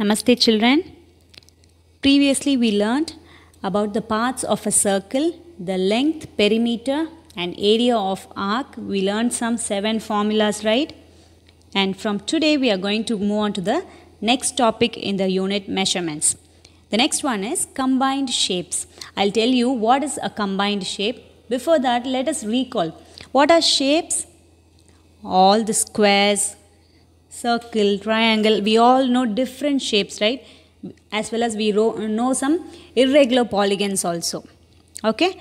Namaste children. Previously we learned about the parts of a circle, the length, perimeter and area of arc. We learned some seven formulas, right? And from today we are going to move on to the next topic in the unit measurements. The next one is combined shapes. I'll tell you what is a combined shape. Before that, let us recall. What are shapes? All the squares, circle, triangle. We all know different shapes, right? As well as we know some irregular polygons also. Okay.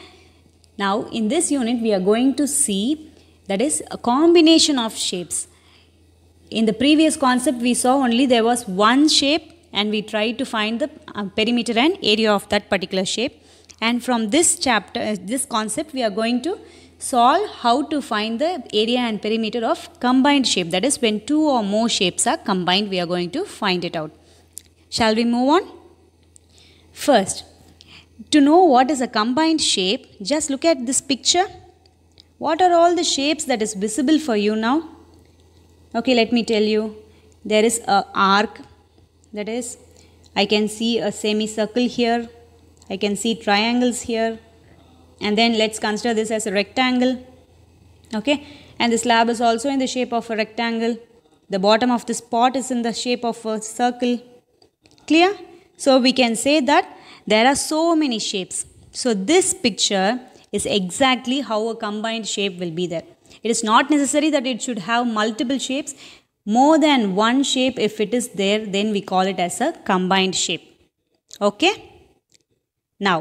Now, in this unit, we are going to see that is a combination of shapes. In the previous concept, we saw only there was one shape and we tried to find the uh, perimeter and area of that particular shape. And from this chapter, uh, this concept, we are going to solve how to find the area and perimeter of combined shape. That is when two or more shapes are combined, we are going to find it out. Shall we move on? First, to know what is a combined shape, just look at this picture. What are all the shapes that is visible for you now? Okay, let me tell you. There is a arc. That is, I can see a semicircle here. I can see triangles here and then let's consider this as a rectangle okay and the slab is also in the shape of a rectangle the bottom of this pot is in the shape of a circle clear so we can say that there are so many shapes so this picture is exactly how a combined shape will be there it is not necessary that it should have multiple shapes more than one shape if it is there then we call it as a combined shape okay now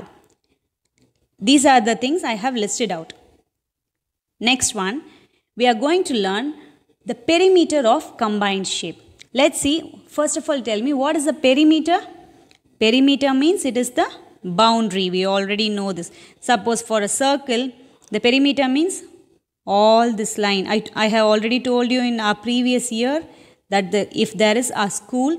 these are the things I have listed out. Next one, we are going to learn the perimeter of combined shape. Let's see, first of all tell me what is the perimeter? Perimeter means it is the boundary. We already know this. Suppose for a circle, the perimeter means all this line. I, I have already told you in our previous year, that the if there is a school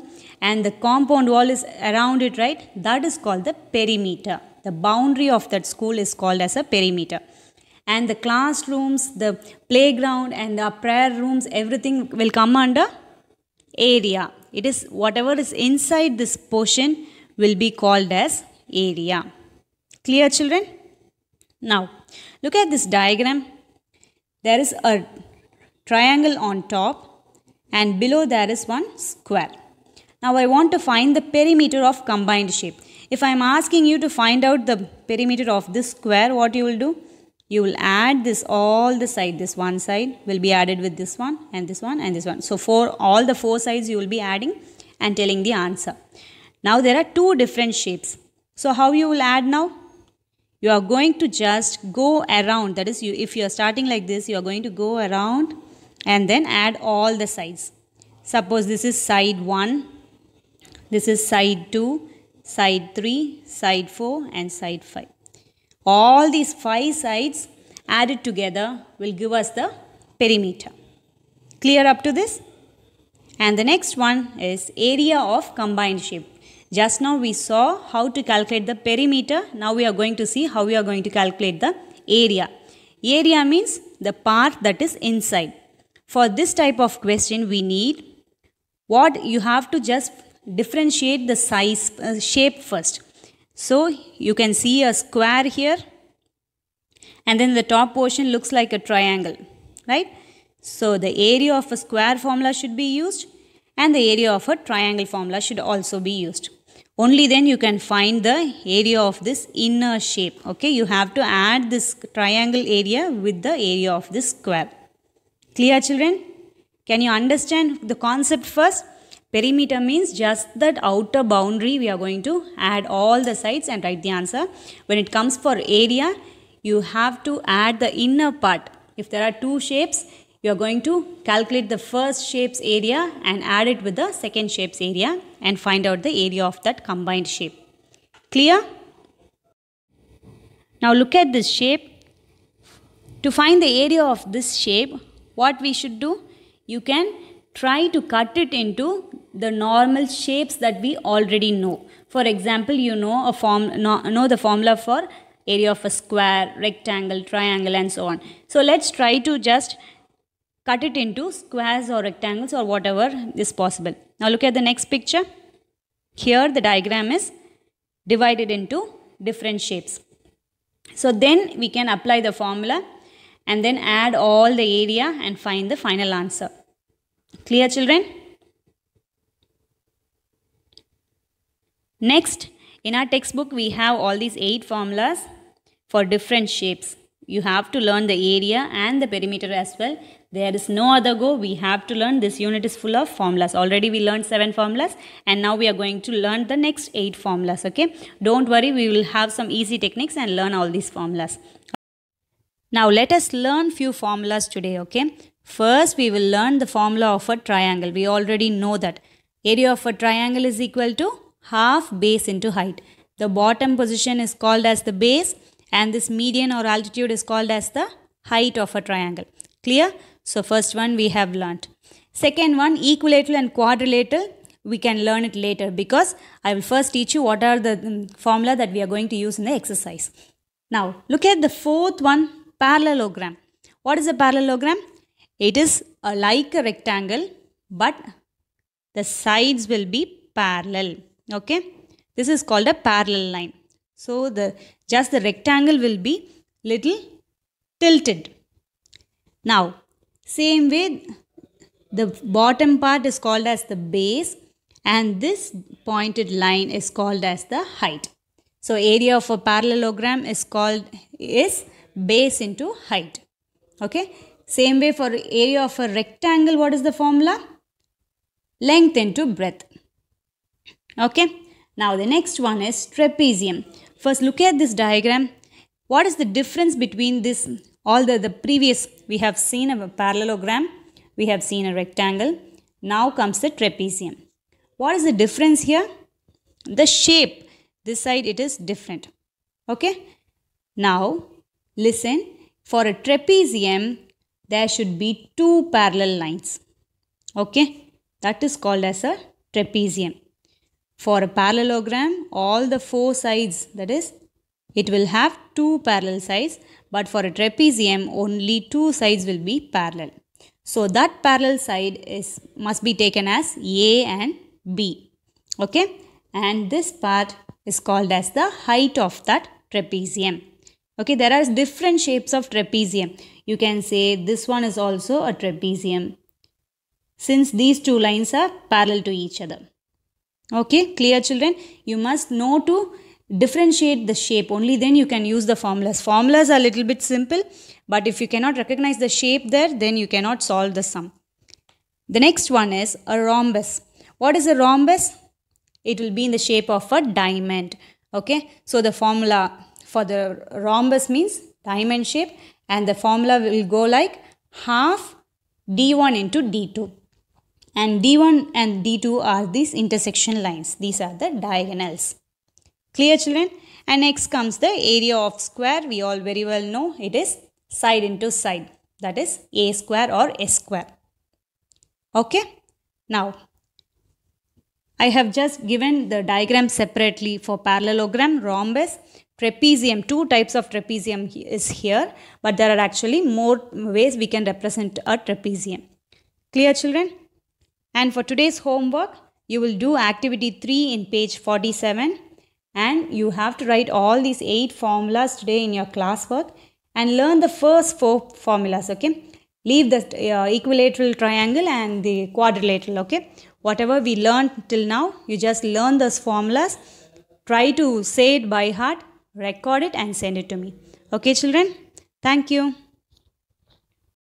and the compound wall is around it right that is called the perimeter the boundary of that school is called as a perimeter and the classrooms the playground and the prayer rooms everything will come under area it is whatever is inside this portion will be called as area clear children now look at this diagram there is a triangle on top and below there is one square. Now I want to find the perimeter of combined shape. If I am asking you to find out the perimeter of this square, what you will do? You will add this all the side. This one side will be added with this one and this one and this one. So for all the four sides you will be adding and telling the answer. Now there are two different shapes. So how you will add now? You are going to just go around. That is, you, if you are starting like this, you are going to go around and then add all the sides. Suppose this is side 1, this is side 2, side 3, side 4 and side 5. All these 5 sides added together will give us the perimeter. Clear up to this? And the next one is area of combined shape. Just now we saw how to calculate the perimeter. Now we are going to see how we are going to calculate the area. Area means the part that is inside. For this type of question, we need what you have to just differentiate the size uh, shape first. So you can see a square here and then the top portion looks like a triangle, right? So the area of a square formula should be used and the area of a triangle formula should also be used. Only then you can find the area of this inner shape. Okay, you have to add this triangle area with the area of this square. Clear children? Can you understand the concept first? Perimeter means just that outer boundary we are going to add all the sides and write the answer. When it comes for area, you have to add the inner part. If there are two shapes, you are going to calculate the first shape's area and add it with the second shape's area and find out the area of that combined shape. Clear? Now look at this shape. To find the area of this shape, what we should do? You can try to cut it into the normal shapes that we already know. For example, you know a form know, the formula for area of a square, rectangle, triangle and so on. So let's try to just cut it into squares or rectangles or whatever is possible. Now look at the next picture. Here the diagram is divided into different shapes. So then we can apply the formula and then add all the area and find the final answer. Clear children? Next, in our textbook we have all these 8 formulas for different shapes. You have to learn the area and the perimeter as well. There is no other go. We have to learn. This unit is full of formulas. Already we learned 7 formulas and now we are going to learn the next 8 formulas. Okay. Don't worry. We will have some easy techniques and learn all these formulas. Now let us learn few formulas today, okay? First, we will learn the formula of a triangle. We already know that. Area of a triangle is equal to half base into height. The bottom position is called as the base and this median or altitude is called as the height of a triangle. Clear? So first one we have learnt. Second one, equilateral and quadrilateral. We can learn it later because I will first teach you what are the mm, formula that we are going to use in the exercise. Now, look at the fourth one, parallelogram. What is a parallelogram? It is a, like a rectangle but the sides will be parallel. Okay. This is called a parallel line. So the just the rectangle will be little tilted. Now same way the bottom part is called as the base and this pointed line is called as the height. So area of a parallelogram is called is base into height. Okay. Same way for area of a rectangle, what is the formula? Length into breadth. Okay. Now the next one is trapezium. First look at this diagram. What is the difference between this all the, the previous we have seen a parallelogram, we have seen a rectangle. Now comes the trapezium. What is the difference here? The shape. This side it is different. Okay. Now Listen, for a trapezium, there should be two parallel lines. Okay, that is called as a trapezium. For a parallelogram, all the four sides, that is, it will have two parallel sides, but for a trapezium, only two sides will be parallel. So that parallel side is must be taken as A and B. Okay, and this part is called as the height of that trapezium. Okay, there are different shapes of trapezium. You can say this one is also a trapezium since these two lines are parallel to each other. Okay, clear children? You must know to differentiate the shape. Only then you can use the formulas. Formulas are a little bit simple, but if you cannot recognize the shape there, then you cannot solve the sum. The next one is a rhombus. What is a rhombus? It will be in the shape of a diamond. Okay, so the formula for the rhombus means diamond shape and the formula will go like half d1 into d2 and d1 and d2 are these intersection lines these are the diagonals clear children and next comes the area of square we all very well know it is side into side that is a square or s square okay now i have just given the diagram separately for parallelogram rhombus trapezium, two types of trapezium is here, but there are actually more ways we can represent a trapezium. Clear children? And for today's homework, you will do activity 3 in page 47 and you have to write all these 8 formulas today in your classwork and learn the first 4 formulas, okay? Leave the uh, equilateral triangle and the quadrilateral, okay? Whatever we learned till now, you just learn those formulas. Try to say it by heart record it and send it to me okay children thank you